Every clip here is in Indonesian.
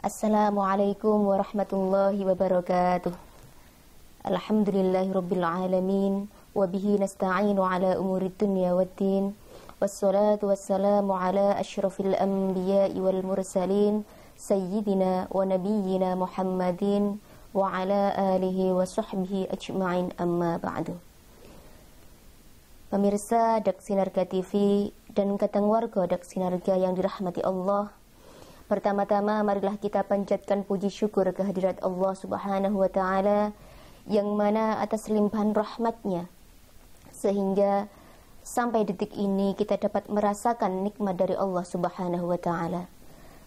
Assalamualaikum warahmatullahi wabarakatuh Alhamdulillahi rabbil alamin Wabihi nasta'inu ala umuri dunya wa din Wassalatu wassalamu ala ashrafil anbiya wal mursalin سيدنا ونبينا محمد وعلى آله وصحبه أجمعين أما بعد Pemirsa Daksinarga TV dan keteng warga Daksinarga yang dirahmati Allah Pertama-tama marilah kita panjatkan puji syukur kehadirat Allah Subhanahu wa taala yang mana atas limpahan rahmatnya sehingga sampai detik ini kita dapat merasakan nikmat dari Allah Subhanahu wa taala.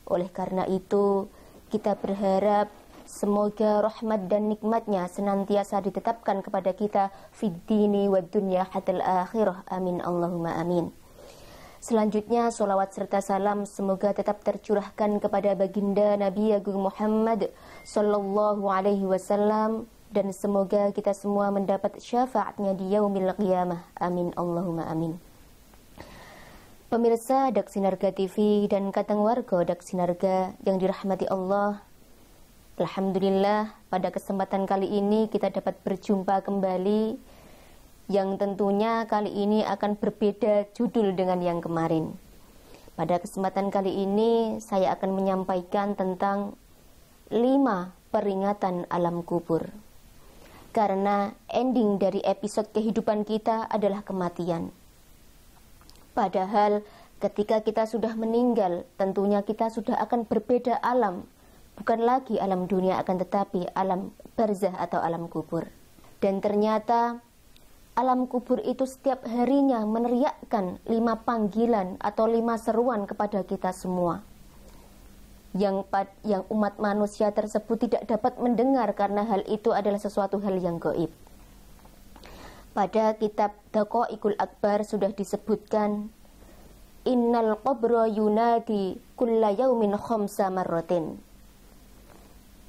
Oleh karena itu, kita berharap Semoga rahmat dan nikmatnya senantiasa ditetapkan kepada kita fid dini wa dunya hatil akhirah. Amin Allahumma amin. Selanjutnya, solawat serta salam semoga tetap tercurahkan kepada baginda Nabi Agung Muhammad Sallallahu Alaihi Wasallam dan semoga kita semua mendapat syafaatnya di yaumil qiyamah. Amin Allahumma amin. Pemirsa Daksinarga TV dan Katang Warga Daksinarga yang dirahmati Allah, Alhamdulillah pada kesempatan kali ini kita dapat berjumpa kembali yang tentunya kali ini akan berbeda judul dengan yang kemarin. Pada kesempatan kali ini saya akan menyampaikan tentang 5 peringatan alam kubur. Karena ending dari episode kehidupan kita adalah kematian Padahal ketika kita sudah meninggal, tentunya kita sudah akan berbeda alam. Bukan lagi alam dunia akan tetapi alam barzah atau alam kubur. Dan ternyata alam kubur itu setiap harinya meneriakkan lima panggilan atau lima seruan kepada kita semua. Yang, yang umat manusia tersebut tidak dapat mendengar karena hal itu adalah sesuatu hal yang goib. Pada kitab Iqul Akbar sudah disebutkan Innal qabra yunadi kulla yaumin khomsa marrotin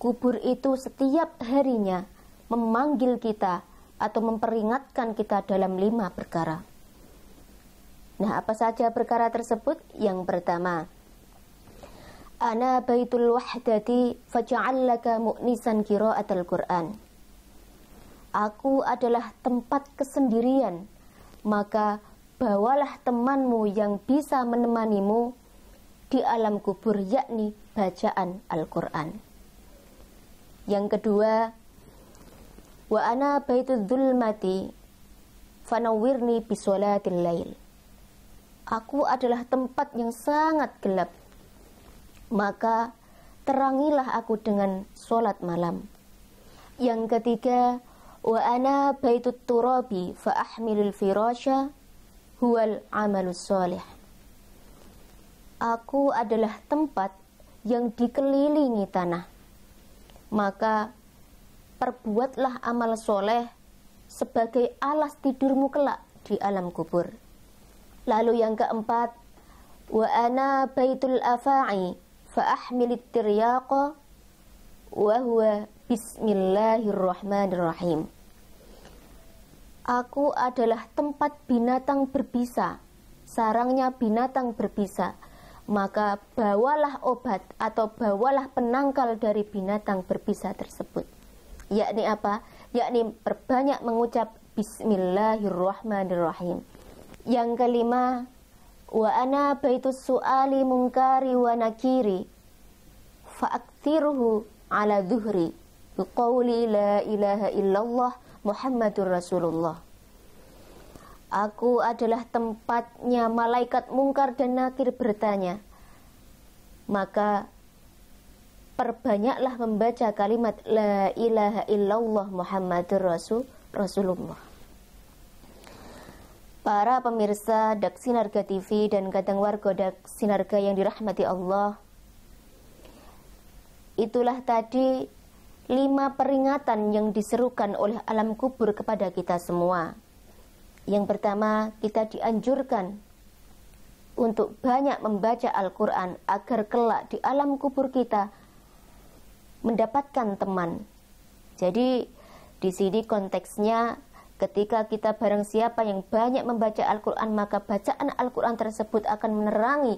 Kubur itu setiap harinya memanggil kita atau memperingatkan kita dalam lima perkara. Nah, apa saja perkara tersebut? Yang pertama, Ana baitul wahdati faja'allaka mu'nisan al Qur'an Aku adalah tempat kesendirian, maka bawalah temanmu yang bisa menemanimu di alam kubur yakni bacaan Al-Quran. Yang kedua, wa ana baitul zulmati fanawirni bisolatil lail. Aku adalah tempat yang sangat gelap, maka terangilah aku dengan solat malam. Yang ketiga, wa ana baitut turabi fa ahmilul firasha huwal amalus salih aku adalah tempat yang dikelilingi tanah maka perbuatlah amal soleh sebagai alas tidurmu kelak di alam kubur lalu yang keempat wa ana baitul afa'i fa ahmilit tiryaqa wa huwa Bismillahirrahmanirrahim. Aku adalah tempat binatang berbisa, sarangnya binatang berbisa. Maka bawalah obat atau bawalah penangkal dari binatang berbisa tersebut. Yakni apa? Yakni perbanyak mengucap Bismillahirrahmanirrahim. Yang kelima, wa ana baitus su'ali mungkari wa nakiri fa'aktiruhu ala zuhri biqauli la ilaha illallah Muhammadur Rasulullah. Aku adalah tempatnya malaikat mungkar dan nakir bertanya. Maka perbanyaklah membaca kalimat la ilaha illallah Muhammadur Rasul Rasulullah. Para pemirsa Daksinarga TV dan kadang warga Daksinarga yang dirahmati Allah. Itulah tadi lima peringatan yang diserukan oleh alam kubur kepada kita semua. Yang pertama, kita dianjurkan untuk banyak membaca Al-Quran agar kelak di alam kubur kita mendapatkan teman. Jadi, di sini konteksnya ketika kita bareng siapa yang banyak membaca Al-Quran, maka bacaan Al-Quran tersebut akan menerangi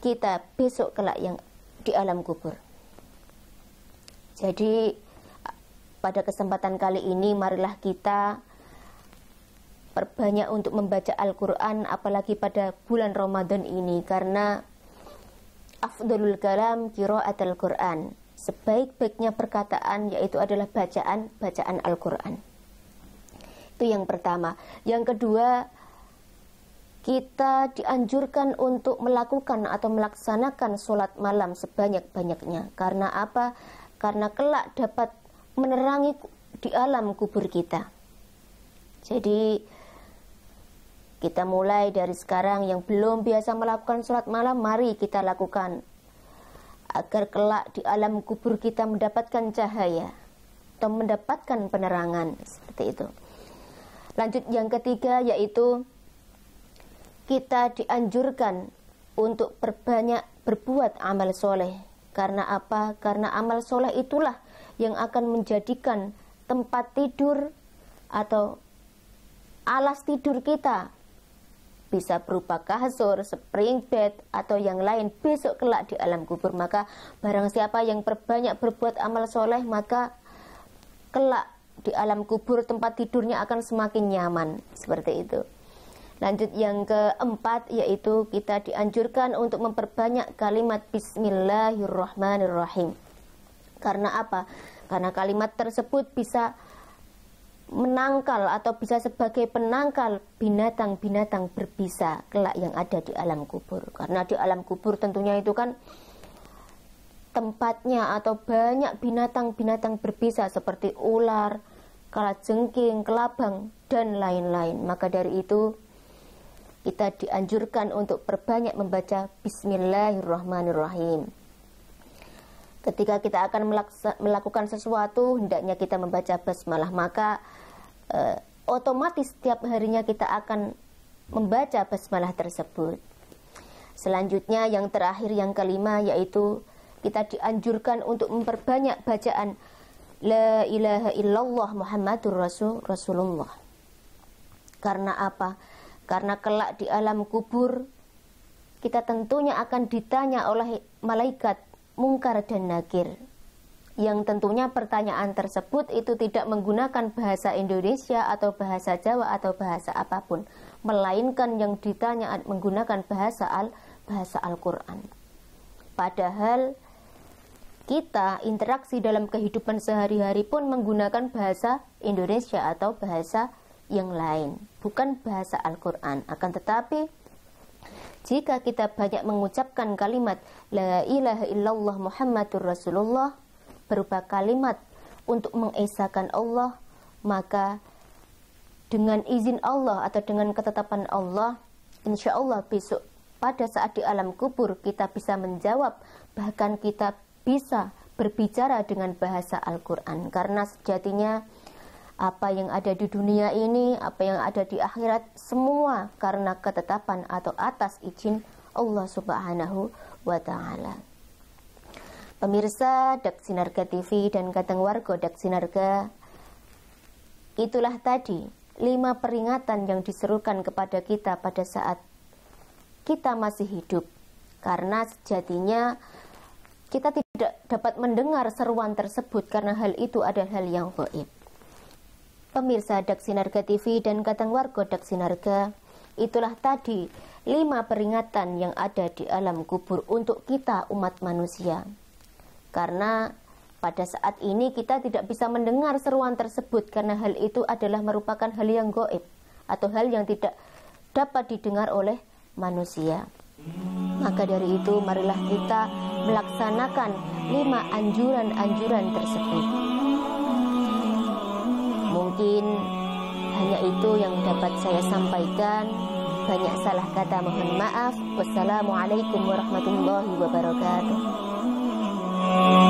kita besok kelak yang di alam kubur. Jadi pada kesempatan kali ini marilah kita perbanyak untuk membaca Al-Qur'an apalagi pada bulan Ramadan ini karena afdulul kalam kiro al-Qur'an. Sebaik-baiknya perkataan yaitu adalah bacaan bacaan Al-Qur'an. Itu yang pertama. Yang kedua, kita dianjurkan untuk melakukan atau melaksanakan sholat malam sebanyak-banyaknya. Karena apa? karena kelak dapat menerangi di alam kubur kita. Jadi kita mulai dari sekarang yang belum biasa melakukan sholat malam, mari kita lakukan agar kelak di alam kubur kita mendapatkan cahaya atau mendapatkan penerangan seperti itu. Lanjut yang ketiga yaitu kita dianjurkan untuk perbanyak berbuat amal soleh karena apa? Karena amal soleh itulah yang akan menjadikan tempat tidur atau alas tidur kita bisa berupa kasur, spring bed, atau yang lain besok kelak di alam kubur. Maka barang siapa yang perbanyak berbuat amal soleh, maka kelak di alam kubur tempat tidurnya akan semakin nyaman. Seperti itu. Lanjut yang keempat yaitu kita dianjurkan untuk memperbanyak kalimat bismillahirrahmanirrahim. Karena apa? Karena kalimat tersebut bisa menangkal atau bisa sebagai penangkal binatang-binatang berbisa kelak yang ada di alam kubur. Karena di alam kubur tentunya itu kan tempatnya atau banyak binatang-binatang berbisa seperti ular, kalajengking, kelabang dan lain-lain. Maka dari itu kita dianjurkan untuk perbanyak membaca Bismillahirrahmanirrahim. Ketika kita akan melakukan sesuatu, hendaknya kita membaca basmalah, maka eh, otomatis setiap harinya kita akan membaca basmalah tersebut. Selanjutnya yang terakhir yang kelima yaitu kita dianjurkan untuk memperbanyak bacaan La ilaha illallah Muhammadur Rasul Rasulullah. Karena apa? Karena kelak di alam kubur kita tentunya akan ditanya oleh malaikat mungkar dan nakir. Yang tentunya pertanyaan tersebut itu tidak menggunakan bahasa Indonesia atau bahasa Jawa atau bahasa apapun, melainkan yang ditanya menggunakan bahasa Al bahasa Al-Qur'an. Padahal kita interaksi dalam kehidupan sehari-hari pun menggunakan bahasa Indonesia atau bahasa yang lain, bukan bahasa Al-Quran. Akan tetapi, jika kita banyak mengucapkan kalimat La ilaha illallah Muhammadur Rasulullah berupa kalimat untuk mengesahkan Allah, maka dengan izin Allah atau dengan ketetapan Allah, insya Allah besok pada saat di alam kubur kita bisa menjawab, bahkan kita bisa berbicara dengan bahasa Al-Quran karena sejatinya apa yang ada di dunia ini, apa yang ada di akhirat, semua karena ketetapan atau atas izin Allah Subhanahu wa taala. Pemirsa Daksinarga TV dan Kateng Wargo Daksinarga, itulah tadi lima peringatan yang diserukan kepada kita pada saat kita masih hidup. Karena sejatinya kita tidak dapat mendengar seruan tersebut karena hal itu adalah hal yang goib. Pemirsa Daksinarga TV dan Katang Wargo Daksinarga. itulah tadi lima peringatan yang ada di alam kubur untuk kita umat manusia. Karena pada saat ini kita tidak bisa mendengar seruan tersebut karena hal itu adalah merupakan hal yang goib atau hal yang tidak dapat didengar oleh manusia. Maka dari itu marilah kita melaksanakan lima anjuran-anjuran tersebut mungkin. Hanya itu yang dapat saya sampaikan. Banyak salah kata mohon maaf. Wassalamualaikum warahmatullahi wabarakatuh.